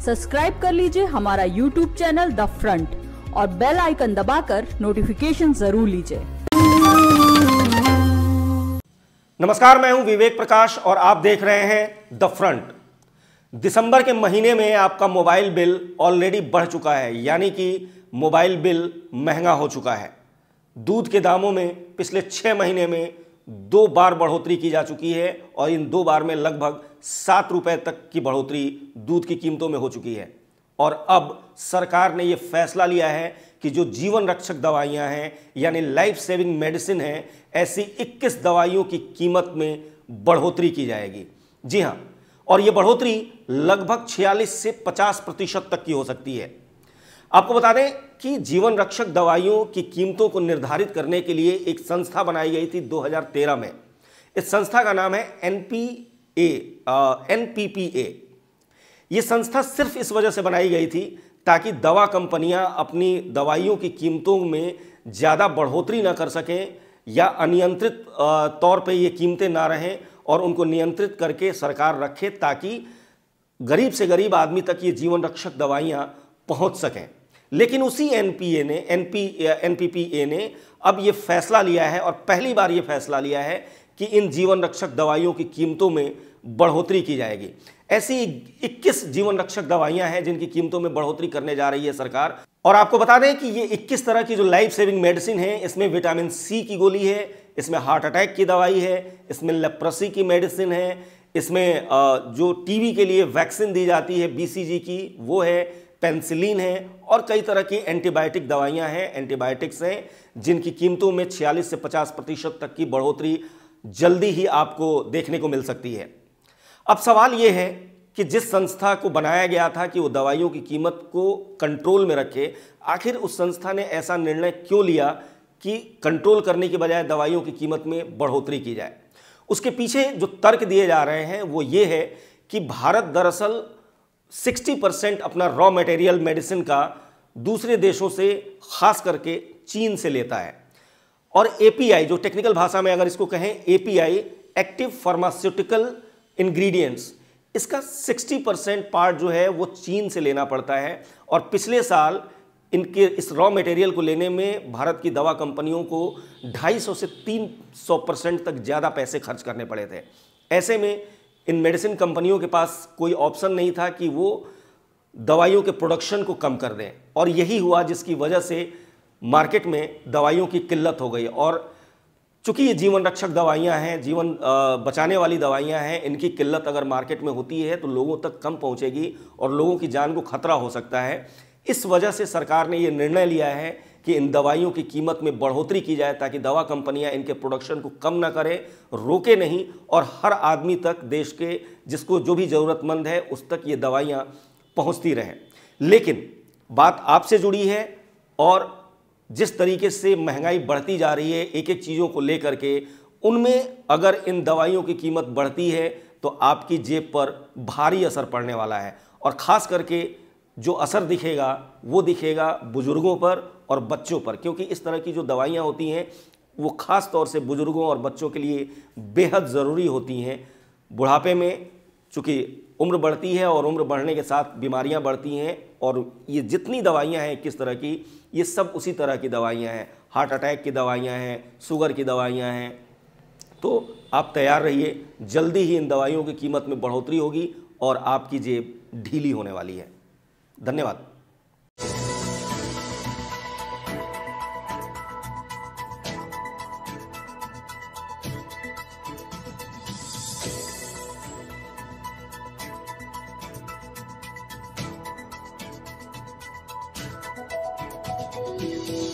Subscribe कर लीजिए हमारा यूट्यूब चैनल द फ्रंट और बेल आइकन दबाकर नोटिफिकेशन जरूर लीजिए नमस्कार मैं हूं विवेक प्रकाश और आप देख रहे हैं द फ्रंट दिसंबर के महीने में आपका मोबाइल बिल ऑलरेडी बढ़ चुका है यानी कि मोबाइल बिल महंगा हो चुका है दूध के दामों में पिछले छह महीने में दो बार बढ़ोतरी की जा चुकी है और इन दो बार में लगभग सात रुपए तक की बढ़ोतरी दूध की कीमतों में हो चुकी है और अब सरकार ने यह फैसला लिया है कि जो जीवन रक्षक दवाइयां हैं यानी लाइफ सेविंग मेडिसिन है ऐसी 21 दवाइयों की कीमत में बढ़ोतरी की जाएगी जी हाँ और यह बढ़ोतरी लगभग 46 से 50 प्रतिशत तक की हो सकती है आपको बता दें कि जीवन रक्षक दवाइयों की कीमतों को निर्धारित करने के लिए एक संस्था बनाई गई थी 2013 में इस संस्था का नाम है N P A N P P A ये संस्था सिर्फ इस वजह से बनाई गई थी ताकि दवा कंपनियां अपनी दवाइयों की कीमतों में ज़्यादा बढ़ोतरी ना कर सकें या अनियंत्रित तौर पे ये कीमतें ना रहें और उनको नियंत्रित करके सरकार रखे ताकि गरीब से गरीब आदमी तक ये जीवन रक्षक दवाइयाँ पहुँच सकें लेकिन उसी एनपीए ने एनपी एनपीपीए ने अब ये फैसला लिया है और पहली बार ये फैसला लिया है कि इन जीवन रक्षक दवाइयों की कीमतों में बढ़ोतरी की जाएगी ऐसी 21 जीवन रक्षक दवाइयां हैं जिनकी कीमतों में बढ़ोतरी करने जा रही है सरकार और आपको बता दें कि ये 21 तरह की जो लाइफ सेविंग मेडिसिन है इसमें विटामिन सी की गोली है इसमें हार्ट अटैक की दवाई है इसमें लेप्रसी की मेडिसिन है इसमें जो टीबी के लिए वैक्सीन दी जाती है बीसीजी की वो है पेंसिलिन है और कई तरह की एंटीबायोटिक दवाइयां हैं एंटीबायोटिक्स हैं जिनकी कीमतों में 46 से 50 प्रतिशत तक की बढ़ोतरी जल्दी ही आपको देखने को मिल सकती है अब सवाल यह है कि जिस संस्था को बनाया गया था कि वो दवाइयों की कीमत को कंट्रोल में रखे आखिर उस संस्था ने ऐसा निर्णय क्यों लिया कि कंट्रोल करने के बजाय दवाइयों की कीमत में बढ़ोतरी की जाए उसके पीछे जो तर्क दिए जा रहे हैं वो ये है कि भारत दरअसल सिक्सटी परसेंट अपना रॉ मटेरियल मेडिसिन का दूसरे देशों से खास करके चीन से लेता है और एपीआई जो टेक्निकल भाषा में अगर इसको कहें एपीआई एक्टिव फार्मास्यूटिकल इंग्रेडिएंट्स इसका 60 परसेंट पार्ट जो है वो चीन से लेना पड़ता है और पिछले साल इनके इस रॉ मटेरियल को लेने में भारत की दवा कंपनियों को 250 से 300 परसेंट तक ज़्यादा पैसे खर्च करने पड़े थे ऐसे में इन मेडिसिन कंपनियों के पास कोई ऑप्शन नहीं था कि वो दवाइयों के प्रोडक्शन को कम कर दें और यही हुआ जिसकी वजह से मार्केट में दवाइयों की किल्लत हो गई और चूंकि ये जीवन रक्षक दवाइयाँ हैं जीवन बचाने वाली दवाइयाँ हैं इनकी किल्लत अगर मार्केट में होती है तो लोगों तक कम पहुँचेगी और लोगों की जान को खतरा हो सकता है इस वजह से सरकार ने ये निर्णय लिया है कि इन दवाइयों की कीमत में बढ़ोतरी की जाए ताकि दवा कंपनियां इनके प्रोडक्शन को कम ना करें रोके नहीं और हर आदमी तक देश के जिसको जो भी ज़रूरतमंद है उस तक ये दवाइयाँ पहुँचती रहें लेकिन बात आपसे जुड़ी है और जिस तरीके से महंगाई बढ़ती जा रही है एक एक चीज़ों को लेकर के उनमें अगर इन दवाइयों की कीमत बढ़ती है तो आपकी जेब पर भारी असर पड़ने वाला है और ख़ास करके जो असर दिखेगा वो दिखेगा बुज़ुर्गों पर और बच्चों पर क्योंकि इस तरह की जो दवाइयाँ होती हैं वो ख़ास तौर से बुज़ुर्गों और बच्चों के लिए बेहद ज़रूरी होती हैं बुढ़ापे में चूँकि उम्र बढ़ती है और उम्र बढ़ने के साथ बीमारियां बढ़ती हैं और ये जितनी दवाइयां हैं किस तरह की ये सब उसी तरह की दवाइयां हैं हार्ट अटैक की दवाइयां हैं शुगर की दवाइयां हैं तो आप तैयार रहिए जल्दी ही इन दवाइयों की कीमत में बढ़ोतरी होगी और आपकी जेब ढीली होने वाली है धन्यवाद Thank you.